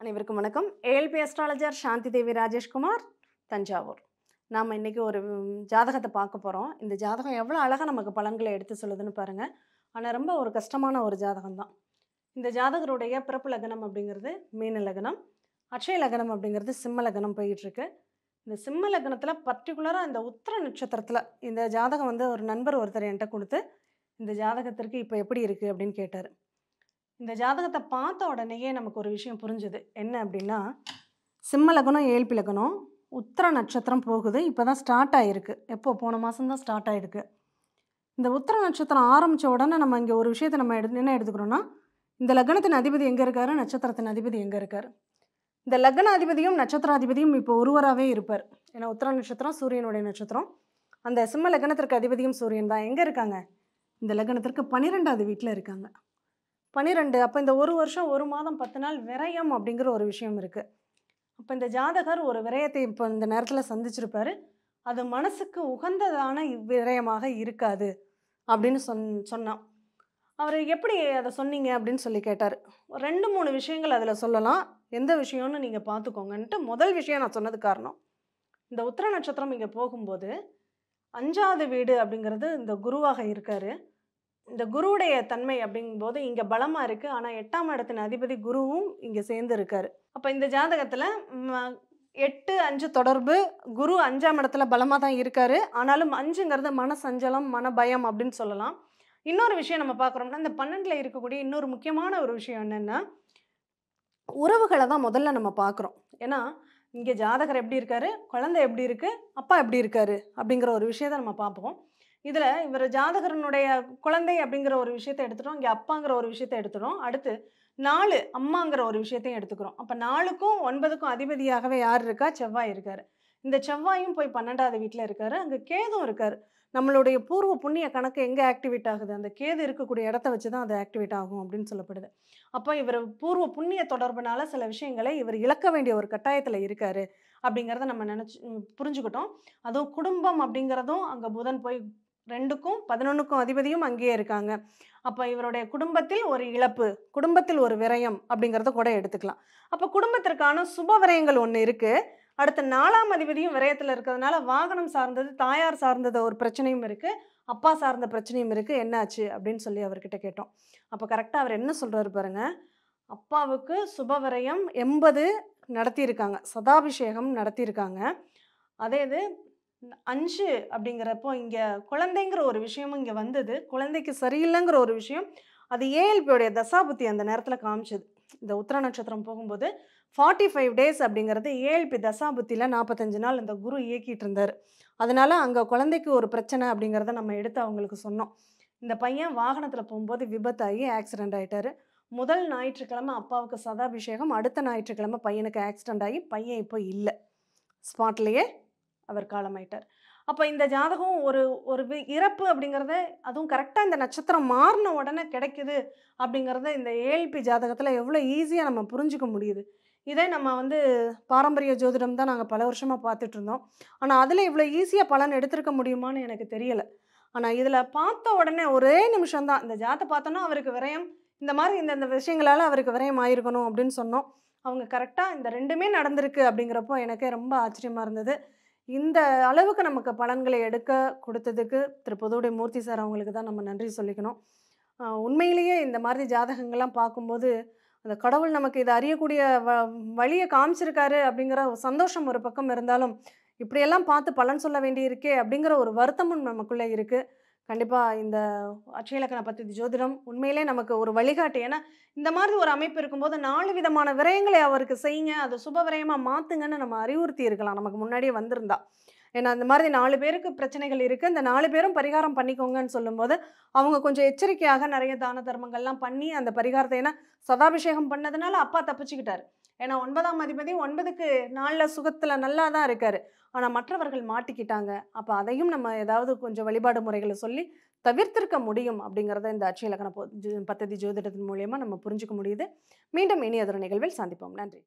அனைவருக்கும் வணக்கம் ALP astrologer Shanti Devi Rajeshkumar Thanjavur நாம் இன்றைக்கி ஒரு ஜாதகத்தை பார்க்க போகிறோம் இந்த ஜாதகம் எவ்வளோ அழகாக நமக்கு பலன்களை எடுத்து சொல்லுதுன்னு பாருங்கள் ஆனால் ரொம்ப ஒரு கஷ்டமான ஒரு ஜாதகம் தான் இந்த ஜாதகருடைய பிறப்பு லக்னம் அப்படிங்கிறது மீன லக்னம் அட்சய லக்னம் அப்படிங்கிறது சிம்ம லக்னம் போயிட்டுருக்கு இந்த சிம்ம லக்னத்தில் பர்டிகுலராக இந்த உத்திர நட்சத்திரத்தில் இந்த ஜாதகம் வந்து ஒரு நண்பர் ஒருத்தர் என்கிட்ட கொடுத்து இந்த ஜாதகத்திற்கு இப்போ எப்படி இருக்குது அப்படின்னு கேட்டார் இந்த ஜாதகத்தை பார்த்த உடனேயே நமக்கு ஒரு விஷயம் புரிஞ்சுது என்ன அப்படின்னா சிம்ம லக்னம் ஏழ்பி லக்னம் உத்திர நட்சத்திரம் போகுது இப்போ தான் ஸ்டார்ட் ஆகிருக்கு எப்போ போன மாதம் தான் ஸ்டார்ட் ஆகிருக்கு இந்த உத்திர நட்சத்திரம் ஆரம்பித்த உடனே நம்ம இங்கே ஒரு விஷயத்தை நம்ம எடு என்ன எடுத்துக்கிறோன்னா இந்த லக்னத்தின் அதிபதி எங்கே இருக்காரு நட்சத்திரத்தின் அதிபதி எங்கே இருக்கார் இந்த லக்ன அதிபதியும் நட்சத்திர அதிபதியும் இப்போ ஒருவராகவே இருப்பார் ஏன்னா உத்திர நட்சத்திரம் சூரியனுடைய நட்சத்திரம் அந்த சிம்ம லக்னத்திற்கு அதிபதியும் சூரியன் தான் எங்கே இருக்காங்க இந்த லக்னத்திற்கு பன்னிரெண்டாவது வீட்டில் இருக்காங்க பன்னிரெண்டு அப்போ இந்த ஒரு வருஷம் ஒரு மாதம் பத்து நாள் விரயம் அப்படிங்கிற ஒரு விஷயம் இருக்குது அப்போ இந்த ஜாதகர் ஒரு விரயத்தை இப்போ இந்த நேரத்தில் சந்திச்சிருப்பார் அது மனசுக்கு உகந்ததான விரயமாக இருக்காது அப்படின்னு சொன் சொன்னான் அவர் எப்படி அதை சொன்னீங்க அப்படின்னு சொல்லி கேட்டார் ரெண்டு மூணு விஷயங்கள் அதில் சொல்லலாம் எந்த விஷயம்னு நீங்கள் பார்த்துக்கோங்கன்ட்டு முதல் விஷயம் நான் சொன்னது காரணம் இந்த உத்திர நட்சத்திரம் இங்கே போகும்போது அஞ்சாவது வீடு அப்படிங்கிறது இந்த குருவாக இருக்கார் இந்த குருவுடைய தன்மை அப்படிங்கும்போது இங்கே பலமாக இருக்குது ஆனால் எட்டாம் இடத்தின் அதிபதி குருவும் இங்கே சேர்ந்து இருக்கார் அப்போ இந்த ஜாதகத்தில் எட்டு அஞ்சு தொடர்பு குரு அஞ்சாம் இடத்துல பலமாக தான் இருக்கார் ஆனாலும் அஞ்சுங்கிறது மன சஞ்சலம் மன பயம் அப்படின்னு சொல்லலாம் இன்னொரு விஷயம் நம்ம பார்க்குறோம்னா இந்த பன்னெண்டில் இருக்கக்கூடிய இன்னொரு முக்கியமான ஒரு விஷயம் என்னென்னா உறவுகளை தான் முதல்ல நம்ம பார்க்குறோம் ஏன்னா இங்கே ஜாதகர் எப்படி இருக்காரு குழந்தை எப்படி இருக்குது அப்பா எப்படி இருக்காரு அப்படிங்கிற ஒரு விஷயத்தை நம்ம பார்ப்போம் இதில் இவர் ஜாதகரனுடைய குழந்தை அப்படிங்கிற ஒரு விஷயத்தை எடுத்துகிறோம் இங்கே அப்பாங்கிற ஒரு விஷயத்தை எடுத்துகிறோம் அடுத்து நாலு அம்மாங்கிற ஒரு விஷயத்தையும் எடுத்துக்கிறோம் அப்போ நாலுக்கும் ஒன்பதுக்கும் அதிபதியாகவே யார் இருக்கா செவ்வாய் இருக்கார் இந்த செவ்வாயும் போய் பன்னெண்டாவது வீட்டில் இருக்கார் அங்கே கேதும் இருக்கார் நம்மளுடைய பூர்வ புண்ணிய கணக்கு எங்கே ஆக்டிவேட் ஆகுது அந்த கேது இருக்கக்கூடிய இடத்த வச்சு தான் அது ஆக்டிவேட் ஆகும் அப்படின்னு சொல்லப்படுது அப்போ இவர் பூர்வ புண்ணிய தொடர்புனால சில விஷயங்களை இவர் இழக்க வேண்டிய ஒரு கட்டாயத்தில் இருக்கார் அப்படிங்கிறத நம்ம நினச்சி புரிஞ்சுக்கிட்டோம் அதுவும் குடும்பம் அப்படிங்கிறதும் அங்கே புதன் போய் ரெண்டுக்கும் பதினொன்றுக்கும் அதிபதியும் அங்கேயே இருக்காங்க அப்போ இவருடைய குடும்பத்தில் ஒரு இழப்பு குடும்பத்தில் ஒரு விரயம் அப்படிங்கிறத கூட எடுத்துக்கலாம் அப்போ குடும்பத்திற்கான சுப விரயங்கள் ஒன்று இருக்குது அடுத்த நாலாம் அதிபதியும் விரயத்தில் இருக்கிறதுனால வாகனம் சார்ந்தது தாயார் சார்ந்தது ஒரு பிரச்சனையும் இருக்குது அப்பா சார்ந்த பிரச்சனையும் இருக்குது என்னாச்சு அப்படின்னு சொல்லி அவர்கிட்ட கேட்டோம் அப்போ கரெக்டாக அவர் என்ன சொல்கிறாரு பாருங்கள் அப்பாவுக்கு சுப விரயம் எண்பது நடத்தியிருக்காங்க சதாபிஷேகம் நடத்தியிருக்காங்க அதே இது அஞ்சு அப்படிங்கிறப்போ இங்கே குழந்தைங்கிற ஒரு விஷயமும் இங்கே வந்தது குழந்தைக்கு சரியில்லைங்கிற ஒரு விஷயம் அது ஏஎல்பியோடைய தசாபுத்தி அந்த நேரத்தில் காமிச்சது இந்த உத்திர நட்சத்திரம் போகும்போது ஃபார்ட்டி ஃபைவ் டேஸ் அப்படிங்கிறது ஏஎல்பி தசாபுத்தியில் நாற்பத்தஞ்சு நாள் இந்த குரு இயக்கிட்டு இருந்தார் அதனால் அங்கே குழந்தைக்கு ஒரு பிரச்சனை அப்படிங்கிறத நம்ம எடுத்து அவங்களுக்கு சொன்னோம் இந்த பையன் வாகனத்தில் போகும்போது விபத்தாகி ஆக்சிடென்ட் ஆகிட்டார் முதல் ஞாயிற்றுக்கிழமை அப்பாவுக்கு சதாபிஷேகம் அடுத்த ஞாயிற்றுக்கிழமை பையனுக்கு ஆக்சிடென்ட் ஆகி பையன் இப்போ இல்லை ஸ்பாட்லேயே அவர் காலமாயிட்டார் அப்போ இந்த ஜாதகம் ஒரு ஒரு இறப்பு அப்படிங்கிறத அதுவும் கரெக்டாக இந்த நட்சத்திரம் மாறின உடனே கிடைக்குது அப்படிங்கிறத இந்த ஏஎல்பி ஜாதகத்தில் எவ்வளோ ஈஸியாக நம்ம புரிஞ்சுக்க முடியுது இதே நம்ம வந்து பாரம்பரிய ஜோதிடம் தான் நாங்கள் பல வருஷமாக பார்த்துட்டு இருந்தோம் ஆனால் அதில் இவ்வளோ ஈஸியாக பலன் எடுத்திருக்க முடியுமான்னு எனக்கு தெரியலை ஆனால் இதில் பார்த்த உடனே ஒரே நிமிஷம் தான் இந்த ஜாத்தை பார்த்தோன்னா அவருக்கு விரயம் இந்த மாதிரி இந்த இந்த விஷயங்களால் அவருக்கு விரயம் ஆயிருக்கணும் அப்படின்னு சொன்னோம் அவங்க கரெக்டாக இந்த ரெண்டுமே நடந்திருக்கு அப்படிங்கிறப்போ எனக்கே ரொம்ப ஆச்சரியமாக இருந்தது இந்த அளவுக்கு நமக்கு பலன்களை எடுக்க கொடுத்ததுக்கு திரு புதுவுடைய மூர்த்தி சார் அவங்களுக்கு தான் நம்ம நன்றி சொல்லிக்கணும் உண்மையிலேயே இந்த மாதிரி ஜாதகங்கள்லாம் பார்க்கும்போது அந்த கடவுள் நமக்கு இதை அறியக்கூடிய வ வழியை காமிச்சிருக்காரு அப்படிங்கிற சந்தோஷம் ஒரு பக்கம் இருந்தாலும் இப்படியெல்லாம் பார்த்து பலன் சொல்ல வேண்டியிருக்கே அப்படிங்கிற ஒரு வருத்தமும் நமக்குள்ளே இருக்குது கண்டிப்பாக இந்த அச்சயலக்கண பத்தி ஜோதிடம் உண்மையிலே நமக்கு ஒரு வழிகாட்டு ஏன்னா இந்த மாதிரி ஒரு அமைப்பு இருக்கும்போது நாலு விதமான விரயங்களை அவருக்கு செய்யுங்க அதை சுப விரயமாக மாற்றுங்கன்னு நம்ம அறிவுறுத்தி இருக்கலாம் நமக்கு முன்னாடியே வந்திருந்தா ஏன்னா அந்த மாதிரி நாலு பேருக்கு பிரச்சனைகள் இருக்குது இந்த நாலு பேரும் பரிகாரம் பண்ணிக்கோங்கன்னு சொல்லும்போது அவங்க கொஞ்சம் எச்சரிக்கையாக நிறைய தான தர்மங்கள்லாம் பண்ணி அந்த பரிகாரத்தை ஏன்னா சதாபிஷேகம் பண்ணதுனால அப்பா தப்பிச்சுக்கிட்டார் ஏன்னா ஒன்பதாம் அதிபதி ஒன்பதுக்கு நாளில் சுகத்தில் நல்லா தான் இருக்கார் ஆனால் மற்றவர்கள் மாட்டிக்கிட்டாங்க அப்போ அதையும் நம்ம ஏதாவது கொஞ்சம் வழிபாடு முறைகளை சொல்லி தவிர்த்திருக்க முடியும் அப்படிங்கிறத இந்த அட்சய இலக்கண பദ്ധதி ஜோதிடத்தின் மூலியமாக நம்ம புரிஞ்சுக்க முடியுது மீண்டும் இனி அதர் நிகழ்வில் சந்திப்போம் நன்றி